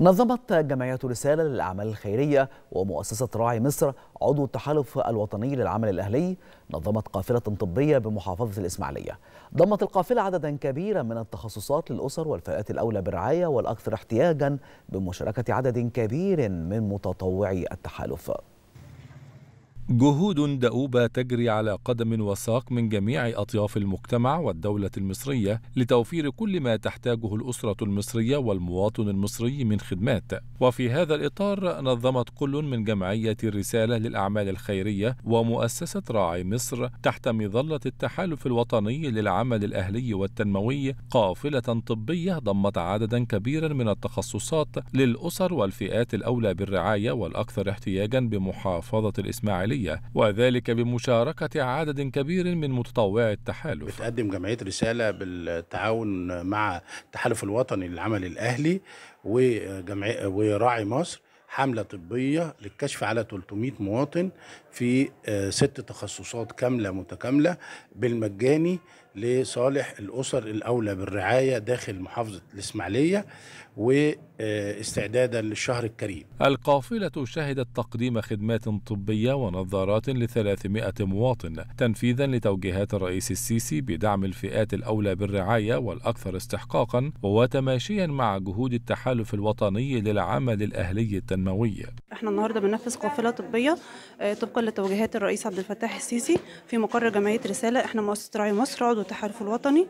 نظمت جمعية رسالة للأعمال الخيرية ومؤسسة راعي مصر عضو التحالف الوطني للعمل الأهلي نظمت قافلة طبية بمحافظة الإسماعيلية ضمت القافلة عددا كبيرا من التخصصات للأسر والفئات الأولى بالرعاية والأكثر احتياجا بمشاركة عدد كبير من متطوعي التحالف جهود دؤوبة تجري على قدم وساق من جميع أطياف المجتمع والدولة المصرية لتوفير كل ما تحتاجه الأسرة المصرية والمواطن المصري من خدمات وفي هذا الإطار نظمت كل من جمعية الرسالة للأعمال الخيرية ومؤسسة راعي مصر تحت مظلة التحالف الوطني للعمل الأهلي والتنموي قافلة طبية ضمت عددا كبيرا من التخصصات للأسر والفئات الأولى بالرعاية والأكثر احتياجا بمحافظة الإسماعيلية الدولية وذلك بمشاركة عدد كبير من متطوعي التحالف بتقدم جمعية رسالة بالتعاون مع التحالف الوطني للعمل الأهلي وجمعية وراعي مصر حملة طبية للكشف على 300 مواطن في آه، ست تخصصات كاملة متكاملة بالمجاني لصالح الأسر الأولى بالرعاية داخل محافظة الإسماعيلية واستعدادا للشهر الكريم القافلة شهدت تقديم خدمات طبية ونظارات ل 300 مواطن تنفيذا لتوجيهات الرئيس السيسي بدعم الفئات الأولى بالرعاية والأكثر استحقاقا وتماشيا مع جهود التحالف الوطني للعمل الأهلي التنموي احنا النهارده بننفذ قافله طبيه آه، طبقا لتوجيهات الرئيس عبد الفتاح السيسي في مقر جمعيه رساله احنا مؤسسه راعي مصر عضو التحالف الوطني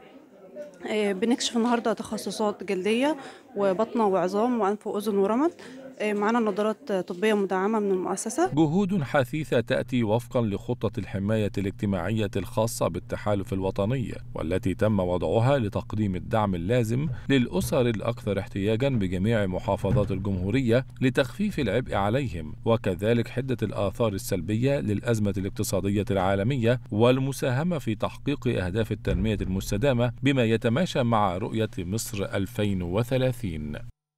آه، بنكشف النهارده تخصصات جلديه وبطنه وعظام وانف واذن ورمد إيه، معانا نظارات طبية مدعمة من المؤسسة جهود حثيثة تأتي وفقا لخطة الحماية الاجتماعية الخاصة بالتحالف الوطني والتي تم وضعها لتقديم الدعم اللازم للأسر الأكثر احتياجا بجميع محافظات الجمهورية لتخفيف العبء عليهم وكذلك حدة الآثار السلبية للأزمة الاقتصادية العالمية والمساهمة في تحقيق أهداف التنمية المستدامة بما يتماشى مع رؤية مصر 2030